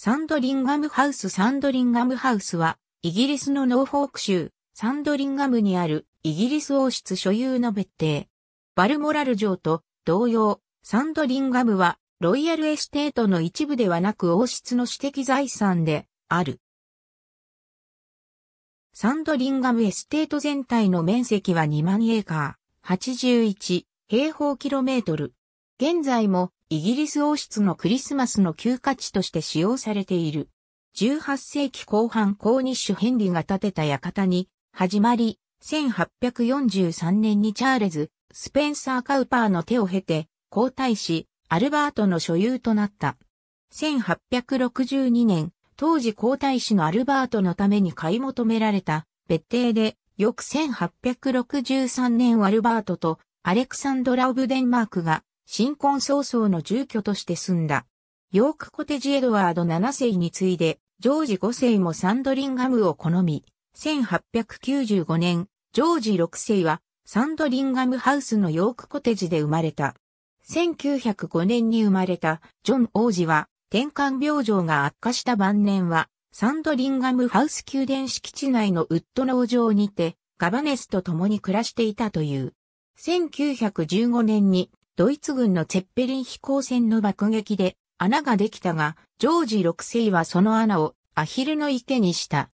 サンドリンガムハウスサンドリンガムハウスは、イギリスのノーフォーク州、サンドリンガムにあるイギリス王室所有の別邸。バルモラル城と同様、サンドリンガムはロイヤルエステートの一部ではなく王室の私的財産である。サンドリンガムエステート全体の面積は2万エーカー、81平方キロメートル。現在もイギリス王室のクリスマスの休暇地として使用されている。18世紀後半ーニッシュヘンリーが建てた館に始まり、1843年にチャールズ、スペンサー・カウパーの手を経て、皇太子、アルバートの所有となった。1862年、当時皇太子のアルバートのために買い求められた別邸で、翌1863年アルバートとアレクサンドラ・オブ・デンマークが新婚早々の住居として住んだ。ヨークコテジエドワード7世に次いで、ジョージ5世もサンドリンガムを好み、1895年、ジョージ6世はサンドリンガムハウスのヨークコテジで生まれた。1905年に生まれたジョン王子は、転換病状が悪化した晩年は、サンドリンガムハウス宮殿敷地内のウッド農場にて、ガバネスと共に暮らしていたという。1915年にドイツ軍のツェッペリン飛行船の爆撃で穴ができたが、ジョージ6世はその穴をアヒルの池にした。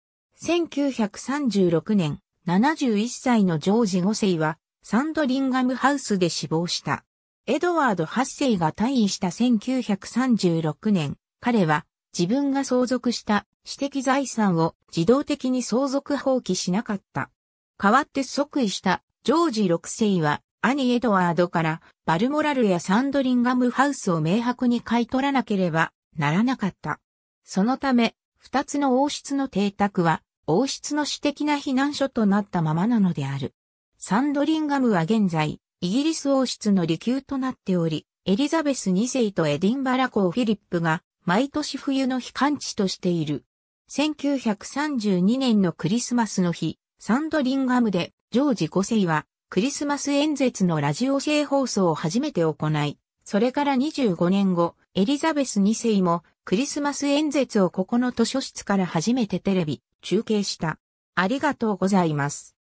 1936年、71歳のジョージ5世は、サンドリンガムハウスで死亡した。エドワード8世が退位した1936年、彼は自分が相続した私的財産を自動的に相続放棄しなかった。代わって即位したジョージ6世は兄エドワードからバルモラルやサンドリンガムハウスを明白に買い取らなければならなかった。そのため、二つの王室の邸宅は、王室の私的な避難所となったままなのである。サンドリンガムは現在、イギリス王室の離宮となっており、エリザベス2世とエディンバラ公フィリップが、毎年冬の避寒地としている。1932年のクリスマスの日、サンドリンガムで、ジョージ5世は、クリスマス演説のラジオ制放送を初めて行い、それから25年後、エリザベス2世もクリスマス演説をここの図書室から初めてテレビ、中継した。ありがとうございます。